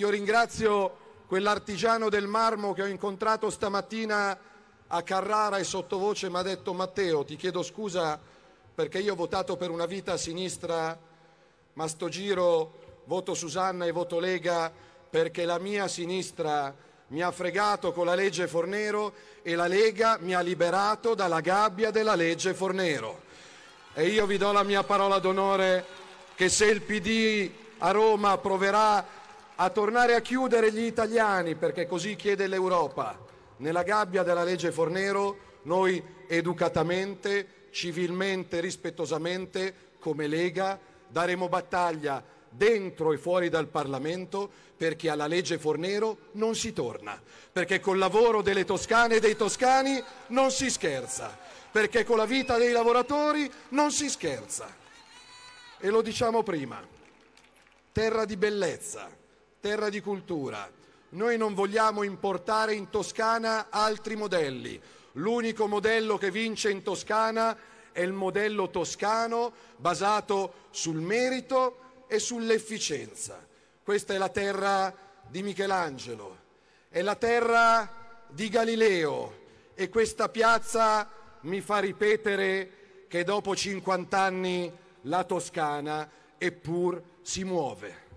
Io ringrazio quell'artigiano del marmo che ho incontrato stamattina a Carrara e sottovoce mi ha detto Matteo ti chiedo scusa perché io ho votato per una vita a sinistra ma sto giro voto Susanna e voto Lega perché la mia sinistra mi ha fregato con la legge Fornero e la Lega mi ha liberato dalla gabbia della legge Fornero. E io vi do la mia parola d'onore che se il PD a Roma approverà a tornare a chiudere gli italiani, perché così chiede l'Europa. Nella gabbia della legge Fornero noi educatamente, civilmente, rispettosamente, come Lega, daremo battaglia dentro e fuori dal Parlamento perché alla legge Fornero non si torna, perché col lavoro delle toscane e dei toscani non si scherza, perché con la vita dei lavoratori non si scherza. E lo diciamo prima, terra di bellezza, terra di cultura. Noi non vogliamo importare in Toscana altri modelli. L'unico modello che vince in Toscana è il modello toscano basato sul merito e sull'efficienza. Questa è la terra di Michelangelo, è la terra di Galileo e questa piazza mi fa ripetere che dopo 50 anni la Toscana eppur si muove.